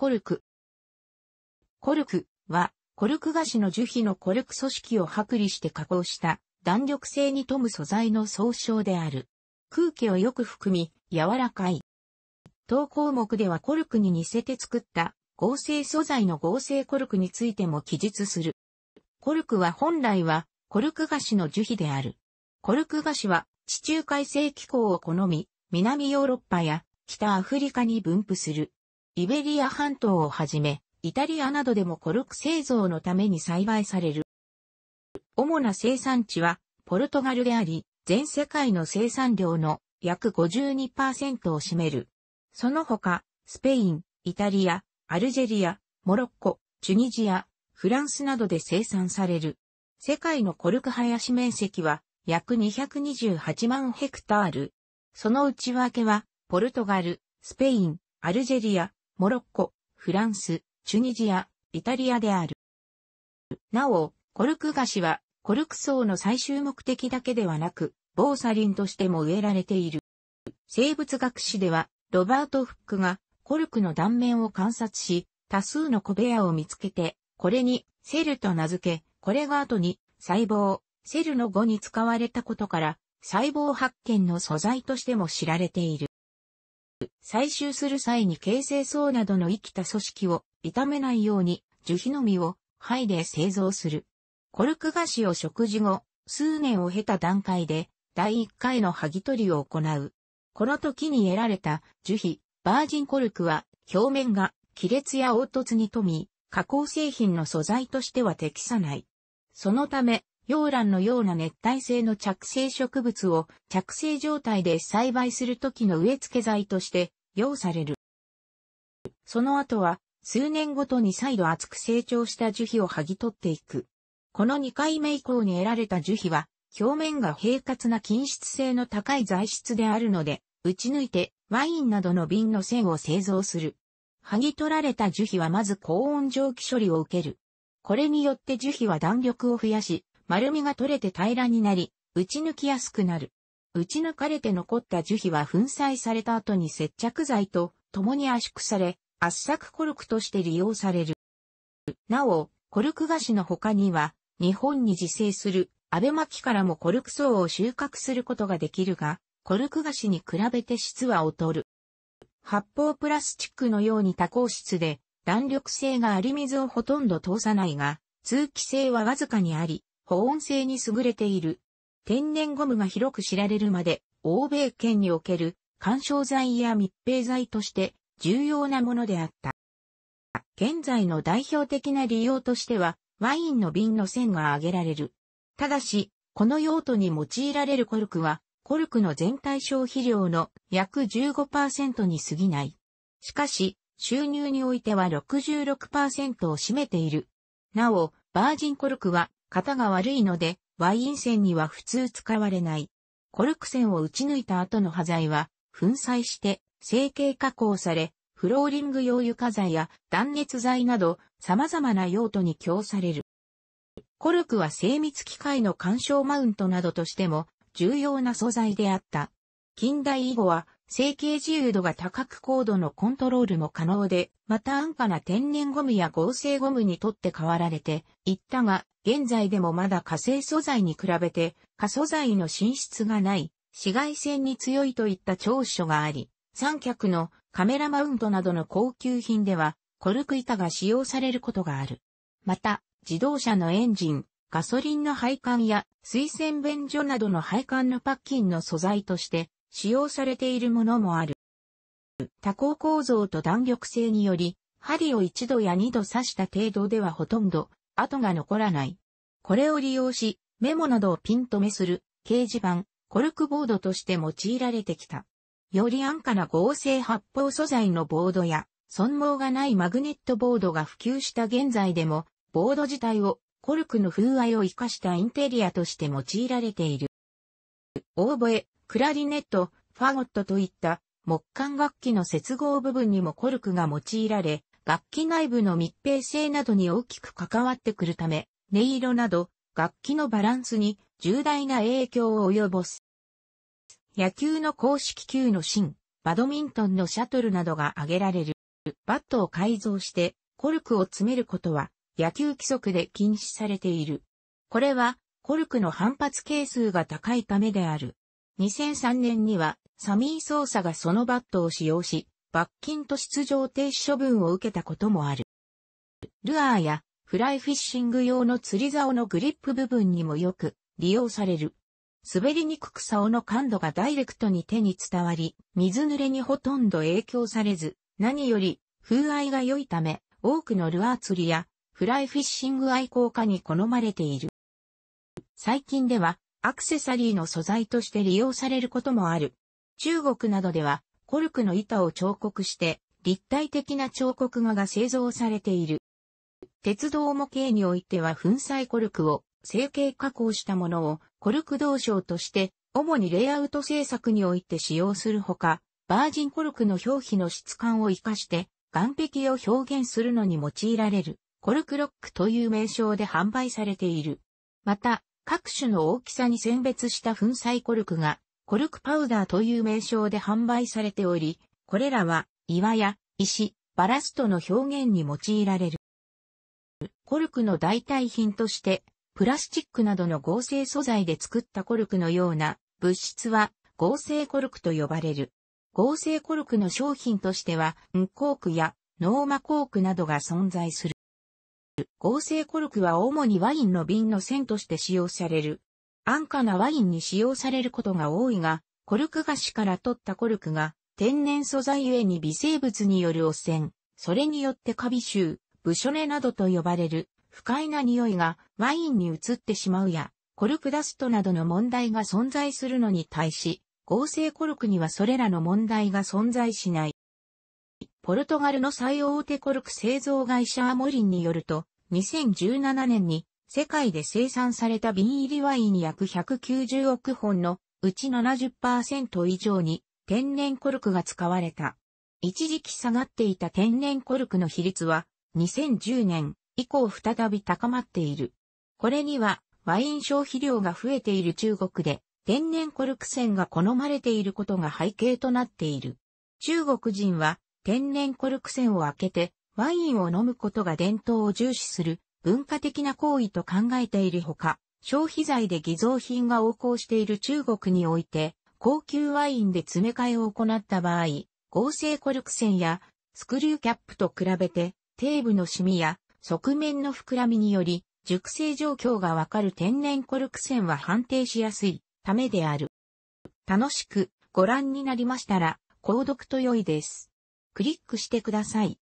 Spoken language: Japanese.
コルク。コルクは、コルク菓子の樹皮のコルク組織を剥離して加工した弾力性に富む素材の総称である。空気をよく含み、柔らかい。当項目ではコルクに似せて作った合成素材の合成コルクについても記述する。コルクは本来はコルク菓子の樹皮である。コルク菓子は地中海性気候を好み、南ヨーロッパや北アフリカに分布する。イベリア半島をはじめ、イタリアなどでもコルク製造のために栽培される。主な生産地はポルトガルであり、全世界の生産量の約52%を占める。その他、スペイン、イタリア、アルジェリア、モロッコ、チュニジア、フランスなどで生産される。世界のコルク林面積は約228万ヘクタール。その内訳は、ポルトガル、スペイン、アルジェリア、モロッコ、フランス、チュニジア、イタリアである。なお、コルク菓子は、コルク層の最終目的だけではなく、防リンとしても植えられている。生物学史では、ロバート・フックが、コルクの断面を観察し、多数の小部屋を見つけて、これに、セルと名付け、これが後に、細胞、セルの語に使われたことから、細胞発見の素材としても知られている。採集する際に形成層などの生きた組織を傷めないように樹皮の実を灰で製造する。コルク菓子を食事後、数年を経た段階で第1回の剥ぎ取りを行う。この時に得られた樹皮、バージンコルクは表面が亀裂や凹凸に富み、加工製品の素材としては適さない。そのため、洋蘭のような熱帯性の着生植物を着生状態で栽培するときの植え付け剤として用される。その後は数年ごとに再度厚く成長した樹皮を剥ぎ取っていく。この2回目以降に得られた樹皮は表面が平滑な均質性の高い材質であるので、打ち抜いてワインなどの瓶の線を製造する。剥ぎ取られた樹皮はまず高温蒸気処理を受ける。これによって樹皮は弾力を増やし、丸みが取れて平らになり、打ち抜きやすくなる。打ち抜かれて残った樹皮は粉砕された後に接着剤と共に圧縮され、圧搾コルクとして利用される。なお、コルク菓子の他には、日本に自生するアベマキからもコルク層を収穫することができるが、コルク菓子に比べて質は劣る。発泡プラスチックのように多孔質で、弾力性があり水をほとんど通さないが、通気性はわずかにあり、保温性に優れている。天然ゴムが広く知られるまで、欧米圏における干渉剤や密閉剤として重要なものであった。現在の代表的な利用としては、ワインの瓶の線が挙げられる。ただし、この用途に用いられるコルクは、コルクの全体消費量の約15%に過ぎない。しかし、収入においては66%を占めている。なお、バージンコルクは型が悪いので、ワイン栓には普通使われない。コルク栓を打ち抜いた後の端材は、粉砕して、成形加工され、フローリング用床材や断熱材など様々な用途に供される。コルクは精密機械の干渉マウントなどとしても重要な素材であった。近代以後は成形自由度が高く高度のコントロールも可能で、また安価な天然ゴムや合成ゴムにとって代わられていったが、現在でもまだ火星素材に比べて、火素材の進出がない、紫外線に強いといった長所があり、三脚のカメラマウントなどの高級品では、コルク板が使用されることがある。また、自動車のエンジン、ガソリンの配管や水洗便所などの配管のパッキンの素材として使用されているものもある。多孔構造と弾力性により、針を一度や二度刺した程度ではほとんど跡が残らない。これを利用し、メモなどをピン止めする掲示板、コルクボードとして用いられてきた。より安価な合成発泡素材のボードや、損耗がないマグネットボードが普及した現在でも、ボード自体をコルクの風合いを活かしたインテリアとして用いられている。オーボエ、クラリネット、ファゴットといった木管楽器の接合部分にもコルクが用いられ、楽器内部の密閉性などに大きく関わってくるため、音色など楽器のバランスに重大な影響を及ぼす。野球の公式球の芯、バドミントンのシャトルなどが挙げられる。バットを改造してコルクを詰めることは野球規則で禁止されている。これはコルクの反発係数が高いためである。2003年にはサミー捜査がそのバットを使用し、罰金と出場停止処分を受けたこともある。ルアーやフライフィッシング用の釣り竿のグリップ部分にもよく利用される。滑りにくく竿の感度がダイレクトに手に伝わり、水濡れにほとんど影響されず、何より風合いが良いため、多くのルアー釣りやフライフィッシング愛好家に好まれている。最近ではアクセサリーの素材として利用されることもある。中国などでは、コルクの板を彫刻して、立体的な彫刻画が製造されている。鉄道模型においては粉砕コルクを成形加工したものをコルク同章として主にレイアウト制作において使用するほか、バージンコルクの表皮の質感を活かして岩壁を表現するのに用いられるコルクロックという名称で販売されている。また、各種の大きさに選別した粉砕コルクが、コルクパウダーという名称で販売されており、これらは岩や石、バラストの表現に用いられる。コルクの代替品として、プラスチックなどの合成素材で作ったコルクのような物質は合成コルクと呼ばれる。合成コルクの商品としては、ンコークやノーマコークなどが存在する。合成コルクは主にワインの瓶の線として使用される。安価なワインに使用されることが多いが、コルク菓子から取ったコルクが天然素材ゆえに微生物による汚染、それによってカビ臭、ブショネなどと呼ばれる不快な匂いがワインに移ってしまうや、コルクダストなどの問題が存在するのに対し、合成コルクにはそれらの問題が存在しない。ポルトガルの最大手コルク製造会社アモリンによると、2017年に世界で生産された瓶入りワイン約190億本のうち70%以上に天然コルクが使われた。一時期下がっていた天然コルクの比率は2010年以降再び高まっている。これにはワイン消費量が増えている中国で天然コルク栓が好まれていることが背景となっている。中国人は天然コルク栓を開けてワインを飲むことが伝統を重視する文化的な行為と考えているほか、消費財で偽造品が横行している中国において、高級ワインで詰め替えを行った場合、合成コルク栓やスクリューキャップと比べて、底部のシミや側面の膨らみにより、熟成状況がわかる天然コルク栓は判定しやすいためである。楽しくご覧になりましたら、購読と良いです。クリックしてください。